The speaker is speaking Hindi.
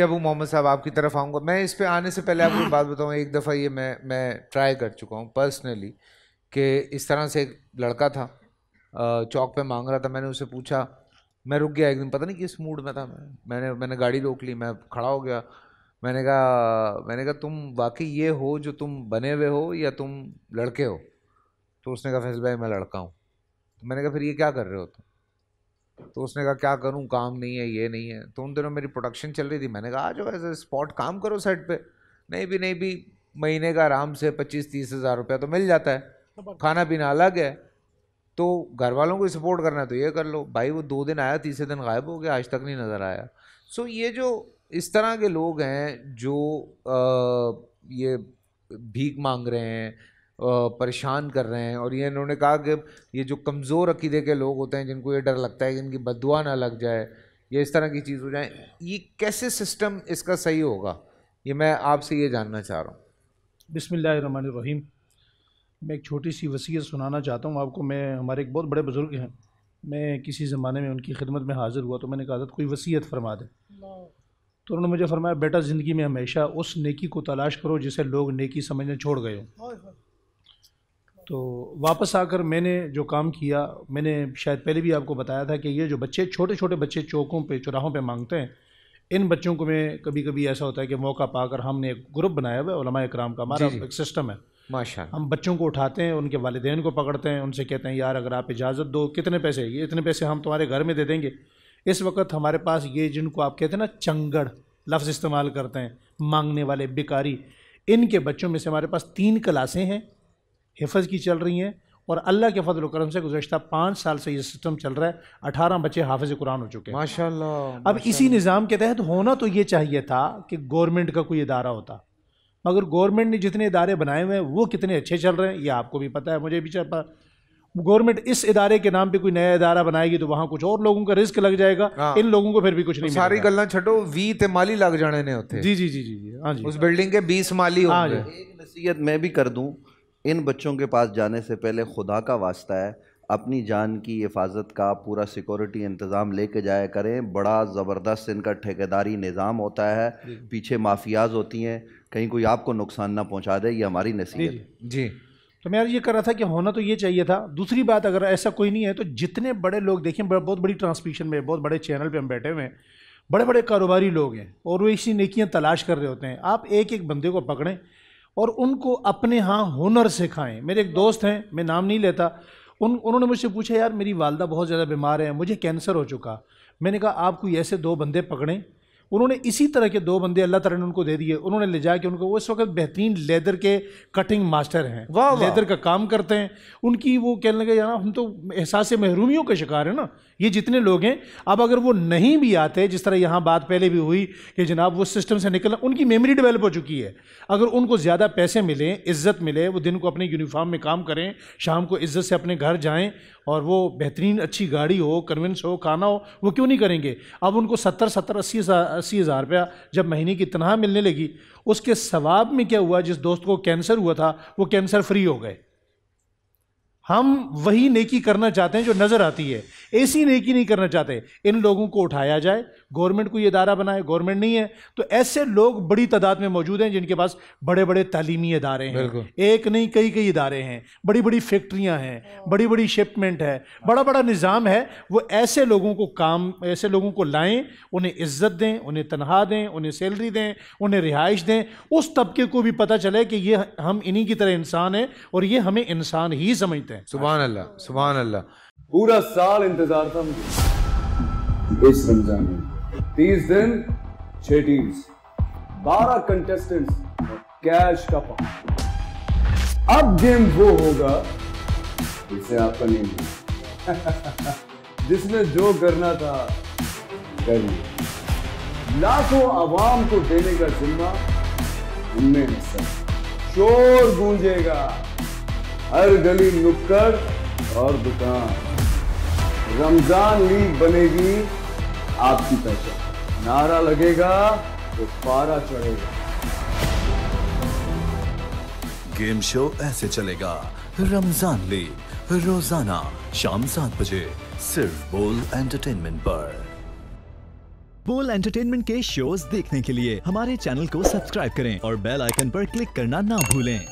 अबू मोहम्मद साहब आपकी तरफ आऊँगा मैं इस पर आने से पहले आपको बात बताऊँ एक दफ़ा ये मैं मैं ट्राई कर चुका हूँ पर्सनली कि इस तरह से एक लड़का था चौक पे मांग रहा था मैंने उसे पूछा मैं रुक गया एक दिन पता नहीं किस मूड में था मैं मैंने मैंने गाड़ी रोक ली मैं खड़ा हो गया मैंने कहा मैंने कहा तुम वाकई ये हो जो तुम बने हुए हो या तुम लड़के हो तो उसने कहा फैसल भाई मैं लड़का हूँ तो मैंने कहा फिर ये क्या कर रहे हो तुम तो उसने कहा क्या करूं काम नहीं है ये नहीं है तो उन दिनों मेरी प्रोडक्शन चल रही थी मैंने कहा आ जाओ एज ए स्पॉट काम करो सेट पे नहीं भी नहीं भी महीने का आराम से पच्चीस तीस हज़ार रुपया तो मिल जाता है खाना पीना अलग है तो घर वालों को सपोर्ट करना है तो ये कर लो भाई वो दो दिन आया तीसरे दिन गायब हो गया आज तक नहीं नज़र आया सो ये जो इस तरह के लोग हैं जो आ, ये भीख मांग रहे हैं परेशान कर रहे हैं और ये इन्होंने कहा कि ये जो कमज़ोर अकीदे के लोग होते हैं जिनको ये डर लगता है कि इनकी बदुआ ना लग जाए या इस तरह की चीज़ हो जाए ये कैसे सिस्टम इसका सही होगा ये मैं आपसे ये जानना चाह रहा हूँ रहीम मैं एक छोटी सी वसीयत सुनाना चाहता हूँ आपको मैं हमारे एक बहुत बड़े बुज़ुर्ग हैं मैं किसी ज़माने में उनकी खिदमत में हाज़िर हुआ तो मैंने कहा था कोई वसीयत फरमा दे तो उन्होंने मुझे फरमाया बेटा ज़िंदगी में हमेशा उस नेकी को तलाश करो जिसे लोग नेकी समझने छोड़ गए हो तो वापस आकर मैंने जो काम किया मैंने शायद पहले भी आपको बताया था कि ये जो बच्चे छोटे छोटे बच्चे चौकों पे चौराहों पे मांगते हैं इन बच्चों को मैं कभी कभी ऐसा होता है कि मौका पाकर हमने एक ग्रुप बनाया हुआ है कराम का हमारा एक सिस्टम है माशा हम बच्चों को उठाते हैं उनके वालदेन को पकड़ते हैं उनसे कहते हैं यार अगर आप इजाज़त दो कितने पैसे ये इतने पैसे हम तुम्हारे घर में दे देंगे इस वक्त हमारे पास ये जिनको आप कहते हैं ना चंगड़ लफ्ज़ इस्तेमाल करते हैं मांगने वाले बेकारी इनके बच्चों में से हमारे पास तीन क्लासें हैं हिफज की चल रही हैं और अल्लाह के फजल करम से गुजशत पाँच साल से यह सिस्टम चल रहा है अठारह बच्चे हाफिज कुरान हो चुके हैं माशा अब इसी निज़ाम के तहत होना तो ये चाहिए था कि गवर्नमेंट का कोई इदारा होता मगर गवर्नमेंट ने जितने इदारे बनाए हुए हैं वो कितने अच्छे चल रहे हैं ये आपको भी पता है मुझे भी पा गवर्नमेंट इस इदारे के नाम पे कोई नया इदारा बनाएगी तो वहाँ कुछ और लोगों का रिस्क लग जाएगा हाँ। इन लोगों को फिर भी कुछ तो नहीं सारी गल्ला छो वी ते माली लग जाने ने होते जी जी जी जी हाँ जी उस बिल्डिंग के बीस माली हाँ जी एक नसीहत मैं भी कर दूँ इन बच्चों के पास जाने से पहले खुदा का वास्ता है अपनी जान की हिफाजत का पूरा सिक्योरिटी इंतज़ाम लेके जाया करें बड़ा ज़बरदस्त इनका ठेकेदारी निज़ाम होता है पीछे माफियाज होती हैं कहीं कोई आपको नुकसान ना पहुंचा दे ये हमारी नसीहत जी, जी तो मैं यार ये कर रहा था कि होना तो ये चाहिए था दूसरी बात अगर ऐसा कोई नहीं है तो जितने बड़े लोग देखें बहुत बड़ी ट्रांसमिशन में बहुत बड़े चैनल पर हम बैठे हुए हैं बड़े बड़े कारोबारी लोग हैं और वो इसी नेकियाँ तलाश कर रहे होते हैं आप एक एक बंदे को पकड़ें और उनको अपने यहाँ हुनर सिखाएं मेरे एक दोस्त हैं मैं नाम नहीं लेता उन उन्होंने मुझसे पूछा यार मेरी वालदा बहुत ज़्यादा बीमार है मुझे कैंसर हो चुका मैंने कहा आप कोई ऐसे दो बंदे पकड़ें उन्होंने इसी तरह के दो बंदे अल्लाह तला ने उनको दे दिए उन्होंने ले कि उनको वो इस वक्त बेहतरीन लेदर के कटिंग मास्टर हैं वाह लेदर का काम करते हैं उनकी वो कहने लगे यार हम तो एहसास महरूमियों के शिकार हैं ना ये जितने लोग हैं अब अगर वो नहीं भी आते जिस तरह यहाँ बात पहले भी हुई कि जनाब वो सिस्टम से निकल उनकी मेमोरी डेवलप हो चुकी है अगर उनको ज़्यादा पैसे मिले इज़्ज़त मिले वो दिन को अपने यूनिफॉर्म में काम करें शाम को इज़्ज़त से अपने घर जाएँ और वो बेहतरीन अच्छी गाड़ी हो कन्वेंस हो खाना हो वो क्यों नहीं करेंगे अब उनको सत्तर सत्तर अस्सी अस्सी हज़ार रुपया जब महीने की तनहा मिलने लगी उसके सवाब में क्या हुआ जिस दोस्त को कैंसर हुआ था वो कैंसर फ्री हो गए हम वही नेकी करना चाहते हैं जो नज़र आती है ऐसी नेकी नहीं करना चाहते इन लोगों को उठाया जाए गवर्नमेंट को ये इदारा बनाए गवर्नमेंट नहीं है तो ऐसे लोग बड़ी तादाद में मौजूद हैं जिनके पास बड़े बड़े तालीमी अदारे हैं एक नहीं कई कई इदारे हैं बड़ी बड़ी फैक्ट्रियाँ हैं बड़ी बड़ी शिपमेंट है बड़ा बड़ा निज़ाम है वो ऐसे लोगों को काम ऐसे लोगों को लाएँ उन्हें इज्जत दें उन्हें तनख्वाह दें उन्हें सैलरी दें उन्हें रिहाइश दें उस तबके को भी पता चले कि ये हम इन्हीं की तरह इंसान हैं और ये हमें इंसान ही समझते हैं सुबह अल्लाह अच्छा। सुबह अल्लाह पूरा साल इंतजार था मुझे इस रमजान में तीस दिन छह टीम्स बारह कंटेस्टेंट्स कैश का पाप अब गेम वो होगा जिसे आपका नेम जिसने जो करना था कर लिया लाखों आवाम को देने का जिम्मा उनमें हिस्सा शोर गूंजेगा हर गली नुक्कड़ और दुकान रमजान लीग बनेगी आपकी पहचान नारा लगेगा तो पारा चढ़ेगा गेम शो ऐसे चलेगा रमजान लीग रोजाना शाम सात बजे सिर्फ बोल एंटरटेनमेंट पर बोल एंटरटेनमेंट के शोज देखने के लिए हमारे चैनल को सब्सक्राइब करें और बेल आइकन पर क्लिक करना ना भूलें